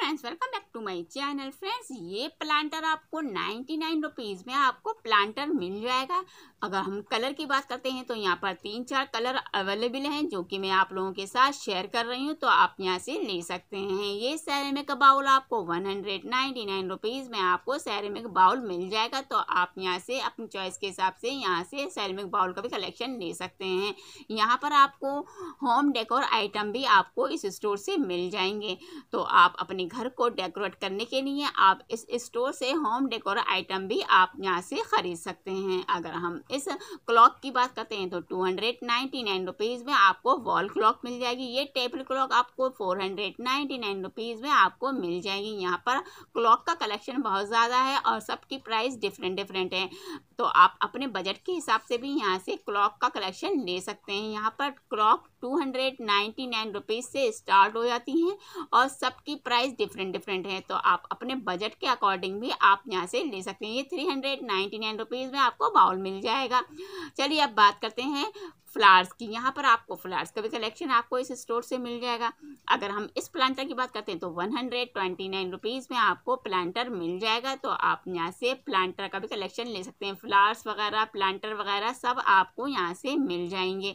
friends welcome back to my channel friends ये planter आपको ninety nine rupees में आपको प्लांटर मिल जाएगा अगर हम कलर की बात करते हैं तो यहाँ पर तीन चार कलर अवेलेबल हैं जो कि मैं आप लोगों के साथ शेयर कर रही हूँ तो आप यहाँ से ले सकते हैं ये सैरेमिक बाउल आपको one hundred ninety nine rupees में आपको सैरमिक बाउल मिल जाएगा तो आप यहाँ से अपनी चॉइस के हिसाब से यहाँ से सैरेमिक बाउल का भी कलेक्शन ले सकते हैं यहाँ पर आपको होम डेकोर आइटम भी आपको इस स्टोर से मिल जाएंगे तो आप अपने घर को डेकोरेट करने के लिए आप इस स्टोर से होम डेकोर आइटम भी आप यहाँ से ख़रीद सकते हैं अगर हम इस क्लॉक की बात करते हैं तो two hundred ninety nine rupees में आपको वॉल क्लॉक मिल जाएगी ये टेबल क्लॉक आपको four hundred ninety nine rupees में आपको मिल जाएगी यहाँ पर क्लॉक का कलेक्शन बहुत ज़्यादा है और सबकी प्राइस डिफरेंट डिफरेंट है तो आप अपने बजट के हिसाब से भी यहाँ से क्लॉक का कलेक्शन ले सकते हैं यहाँ पर clock two hundred ninety nine rupees से स्टार्ट हो जाती हैं और सबकी प्राइस प्राइस डिफरेंट डिफरेंट है तो आप अपने बजट के अकॉर्डिंग भी आप यहाँ से ले सकते हैं ये three hundred ninety nine rupees में आपको बाउल मिल जाएगा चलिए अब बात करते हैं फ्लावर्स की यहाँ पर आपको फ्लावर्स का भी कलेक्शन आपको इस स्टोर से मिल जाएगा अगर हम इस प्लांटर की बात करते हैं तो one hundred twenty nine rupees में आपको प्लांटर मिल जाएगा तो आप यहाँ से प्लांटर का भी कलेक्शन ले सकते हैं फ्लावर्स वगैरह प्लांटर वगैरह सब आपको यहाँ से मिल जाएंगे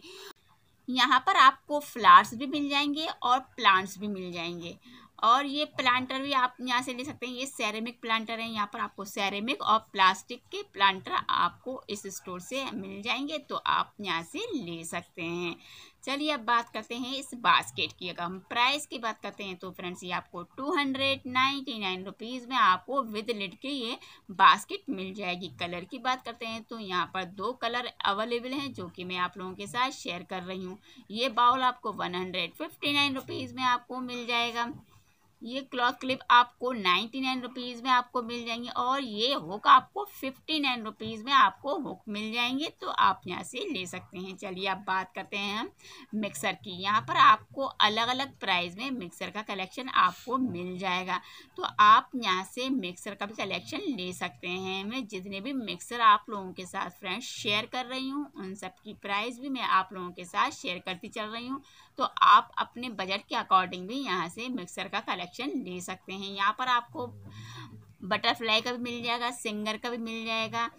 यहाँ पर आपको फ्लावर्स भी मिल जाएंगे और प्लांट्स भी मिल जाएंगे और ये प्लांटर भी आप यहाँ से ले सकते हैं ये सैरेमिक प्लांटर है यहाँ पर आपको सैरेमिक और प्लास्टिक के प्लांटर आपको इस स्टोर से मिल जाएंगे तो आप यहाँ से ले सकते हैं चलिए अब बात करते हैं इस बास्केट की अगर हम प्राइस की बात करते हैं तो फ्रेंड्स ये आपको two hundred ninety nine rupees में आपको विद लिड के ये बास्केट मिल जाएगी कलर की बात करते हैं तो यहाँ पर दो कलर अवेलेबल हैं जो कि मैं आप लोगों के साथ शेयर कर रही हूँ ये बाउल आपको one hundred fifty nine rupees में आपको मिल जाएगा ये क्लॉथ क्लिप आपको नाइन्टी नाइन रुपीज़ में आपको मिल जाएंगे और ये हुक आपको फिफ्टी नाइन रुपीज़ में आपको हुक मिल जाएंगे तो आप यहाँ से ले सकते हैं चलिए अब बात करते हैं हम मिक्सर की यहाँ पर आपको अलग अलग प्राइस में मिक्सर का कलेक्शन आपको मिल जाएगा तो आप यहाँ से मिक्सर का भी कलेक्शन ले सकते हैं मैं जितने भी मिक्सर आप लोगों के साथ फ्रेंड्स शेयर कर रही हूँ उन सब की प्राइस भी मैं आप लोगों के साथ शेयर करती चल रही हूँ तो आप अपने बजट के अकॉर्डिंग भी यहाँ से मिक्सर का कलेक्शन सेक्शन ले सकते हैं यहाँ पर आपको बटरफ्लाई का भी मिल जाएगा सिंगर का भी मिल जाएगा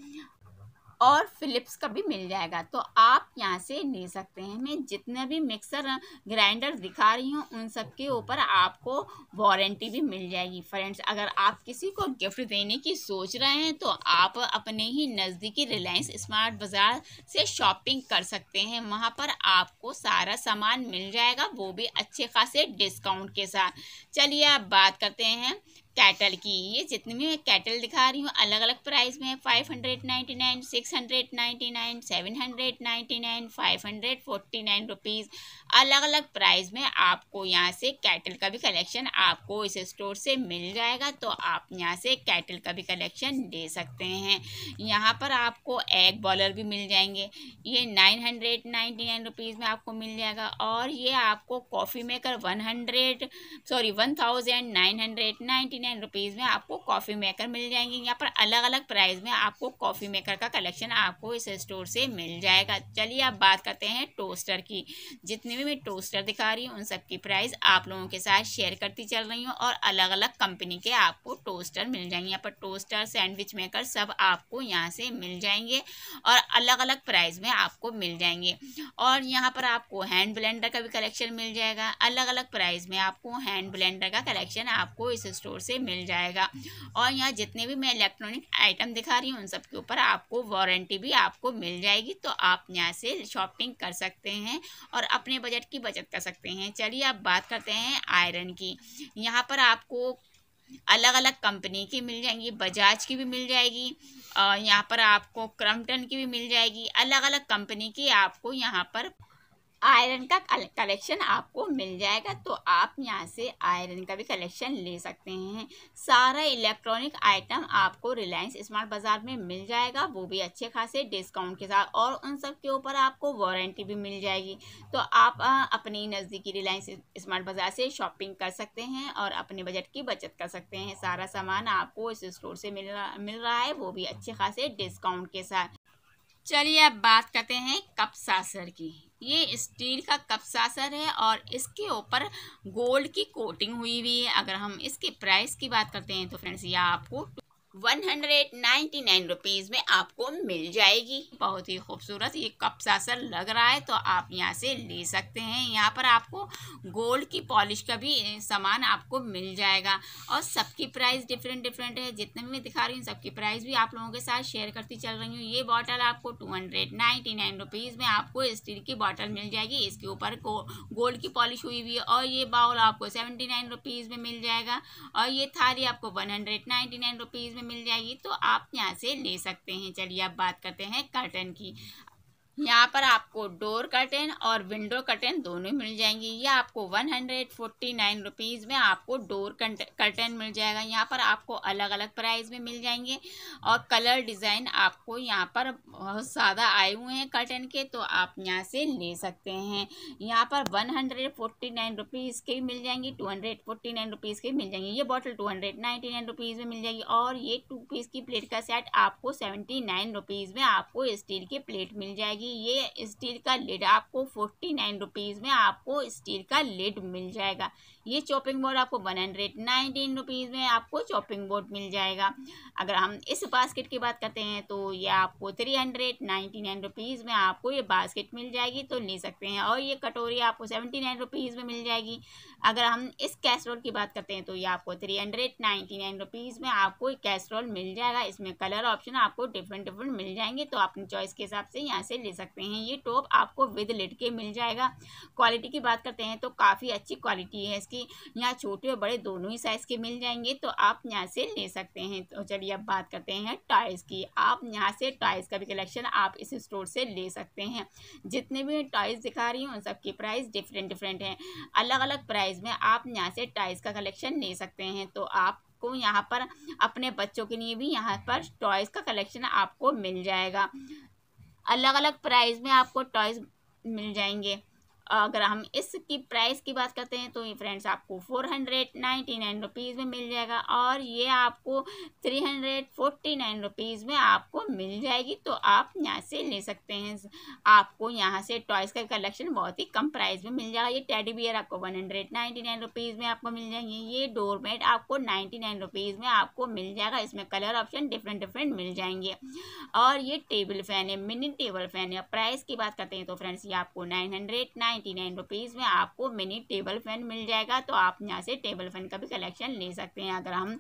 और फिलिप्स का भी मिल जाएगा तो आप यहाँ से ले सकते हैं मैं जितने भी मिक्सर ग्राइंडर दिखा रही हूँ उन सब के ऊपर आपको वारंटी भी मिल जाएगी फ्रेंड्स अगर आप किसी को गिफ्ट देने की सोच रहे हैं तो आप अपने ही नज़दीकी रिलायंस स्मार्ट बाज़ार से शॉपिंग कर सकते हैं वहाँ पर आपको सारा सामान मिल जाएगा वो भी अच्छे खासे डिस्काउंट के साथ चलिए आप बात करते हैं कैटल की ये जितनी भी मैं कैटल दिखा रही हूँ अलग अलग प्राइस में five hundred ninety nine six hundred ninety nine seven hundred ninety nine five hundred forty nine rupees अलग अलग प्राइस में आपको यहाँ से कैटल का भी कलेक्शन आपको इस स्टोर से मिल जाएगा तो आप यहाँ से कैटल का भी कलेक्शन ले सकते हैं यहाँ पर आपको एग बॉलर भी मिल जाएंगे ये nine hundred ninety nine rupees में आपको मिल जाएगा और ये आपको coffee maker one hundred sorry one thousand nine hundred ninety nine rupees में आपको कॉफ़ी मेकर मिल जाएंगे यहाँ पर अलग अलग प्राइस में आपको कॉफ़ी मेकर का कलेक्शन आपको इस स्टोर से मिल जाएगा चलिए आप बात करते हैं टोस्टर की जितने भी मैं टोस्टर दिखा रही हूँ उन सब की प्राइस आप लोगों के साथ शेयर करती चल रही हूँ और अलग अलग कंपनी के आपको टोस्टर मिल जाएंगे यहाँ पर टोस्टर सैंडविच मेकर सब आपको यहाँ से मिल जाएंगे और अलग अलग प्राइस में आपको मिल जाएंगे और यहाँ पर आपको हैंड ब्लेंडर का भी कलेक्शन मिल जाएगा अलग अलग प्राइस में आपको हैंड ब्लेंडर का कलेक्शन आपको इस स्टोर से से मिल जाएगा और यहाँ जितने भी मैं इलेक्ट्रॉनिक आइटम दिखा रही हूँ उन सब के ऊपर आपको वारंटी भी आपको मिल जाएगी तो आप यहाँ से शॉपिंग कर सकते हैं और अपने बजट की बचत कर सकते हैं चलिए आप बात करते हैं आयरन की यहाँ पर आपको अलग अलग कंपनी की मिल जाएंगी बजाज की भी मिल जाएगी और यहाँ पर आपको क्रम्पटन की भी मिल जाएगी अलग अलग कंपनी की आपको यहाँ पर आयरन का कलेक्शन आपको मिल जाएगा तो आप यहाँ से आयरन का भी कलेक्शन ले सकते हैं सारा इलेक्ट्रॉनिक आइटम आपको रिलायंस स्मार्ट बाज़ार में मिल जाएगा वो भी अच्छे खासे डिस्काउंट के साथ और उन सब के ऊपर आपको वारंटी भी मिल जाएगी तो आप अपनी नज़दीकी रिलायंस स्मार्ट बाज़ार से शॉपिंग कर सकते हैं और अपने बजट की बचत कर सकते हैं सारा सामान आपको इस स्टोर से मिल रहा मिल रहा है वो भी अच्छे खासे डिस्काउंट के साथ चलिए अब बात करते हैं कप सासर की ये स्टील का कप सासर है और इसके ऊपर गोल्ड की कोटिंग हुई हुई है अगर हम इसके प्राइस की बात करते हैं तो फ्रेंड्स यह आपको 199 रुपीस में आपको मिल जाएगी बहुत ही खूबसूरत ये कप सासर लग रहा है तो आप यहाँ से ले सकते हैं यहाँ पर आपको गोल्ड की पॉलिश का भी सामान आपको मिल जाएगा और सबकी प्राइस डिफरेंट डिफरेंट है जितने भी मैं दिखा रही हूँ सबकी प्राइस भी आप लोगों के साथ शेयर करती चल रही हूँ ये बॉटल आपको two hundred ninety nine rupees में आपको स्टील की बॉटल मिल जाएगी इसके ऊपर गोल्ड की पॉलिश हुई हुई है और ये बाउल आपको सेवेंटी नाइन रुपीज़ में मिल जाएगा और ये थाली आपको वन हंड्रेड नाइन रुपीज़ में मिल जाएगी तो आप यहाँ से ले सकते हैं चलिए अब बात करते हैं कर्टन की यहाँ पर आपको डोर कर्टेन और विंडो कर्टेन दोनों मिल जाएंगी ये आपको one hundred forty nine rupees में आपको डोर कर्टेन मिल जाएगा यहाँ पर आपको अलग अलग प्राइस में मिल जाएंगे और कलर डिज़ाइन आपको यहाँ पर बहुत ज़्यादा आए हुए हैं कर्टेन के तो आप यहाँ से ले सकते हैं यहाँ पर one hundred forty nine rupees के मिल जाएंगी two hundred forty nine rupees के मिल जाएंगे ये bottle two hundred ninety nine rupees में मिल जाएगी और ये टू पीस की प्लेट का सेट आपको सेवेंटी नाइन रुपीज़ में आपको स्टील की प्लेट मिल जाएगी जाएगी ये स्टील का लिड आपको फोर्टी नाइन रुपीज़ में आपको स्टील का लिड मिल जाएगा ये चॉपिंग बोर्ड आपको वन हंड्रेड नाइनटीन रुपीज़ में आपको चॉपिंग बोर्ड मिल जाएगा अगर हम इस बास्केट की बात करते हैं तो ये आपको three hundred ninety nine rupees में आपको ये बास्केट मिल जाएगी तो ले सकते हैं और ये कटोरी आपको सेवेंटी नाइन रुपीज़ में मिल जाएगी अगर हम इस कैसरोल की बात करते हैं तो ये आपको three hundred ninety nine rupees में आपको कैसरोल मिल जाएगा इसमें कलर ऑप्शन आपको डिफरेंट डिफरेंट मिल जाएंगे तो अपनी चॉइस के हिसाब से यहाँ से ले सकते हैं ये टॉप आपको विद लेट के मिल जाएगा क्वालिटी की बात करते हैं तो काफ़ी अच्छी क्वालिटी है इसकी यहाँ छोटे और बड़े दोनों ही साइज़ के मिल जाएंगे तो आप यहाँ से ले सकते हैं तो चलिए अब बात करते हैं टॉयस की आप यहाँ से टॉयस का भी कलेक्शन आप इस स्टोर से ले सकते हैं जितने भी टॉयस दिखा रही हूँ उन सबकी प्राइस डिफरेंट डिफरेंट हैं अलग अलग प्राइस में आप यहाँ से टॉयस का कलेक्शन ले सकते हैं तो आप आपको यहाँ पर अपने बच्चों के लिए भी यहाँ पर टॉयज़ का कलेक्शन आपको मिल जाएगा अलग अलग प्राइस में आपको टॉयज़ मिल जाएंगे अगर हम इसकी प्राइस की बात करते हैं तो ये फ्रेंड्स आपको four hundred ninety nine rupees में मिल जाएगा और ये आपको three hundred forty nine rupees में आपको मिल जाएगी तो आप यहाँ से ले सकते हैं आपको यहाँ से टॉयस का कलेक्शन बहुत ही कम प्राइस में मिल जाएगा ये टेडी बियर आपको one hundred ninety nine rupees में आपको मिल जाएंगे ये डोरमेट आपको नाइन्टी नाइन रुपीज़ में आपको मिल जाएगा इसमें कलर ऑप्शन डिफरेंट डिफरेंट मिल जाएंगे और ये टेबल फैन है मिनी टेबल फैन है प्राइस की बात करते हैं तो फ्रेंड्स ये आपको nine hundred nine ninety nine rupees में आपको मिनी टेबल फैन मिल जाएगा तो आप यहाँ से टेबल फैन का भी कलेक्शन ले सकते हैं अगर हम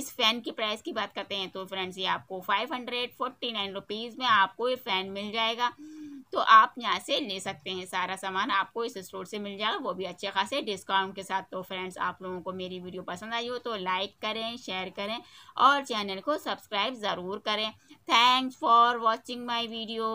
इस फैन की प्राइस की बात करते हैं तो फ्रेंड्स ये आपको five hundred forty nine rupees में आपको ये फ़ैन मिल जाएगा तो आप यहाँ से ले सकते हैं सारा सामान आपको इस स्टोर से मिल जाएगा वो भी अच्छे खासे डिस्काउंट के साथ तो फ्रेंड्स आप लोगों को मेरी वीडियो पसंद आई हो तो लाइक करें शेयर करें और चैनल को सब्सक्राइब ज़रूर करें thanks for watching my video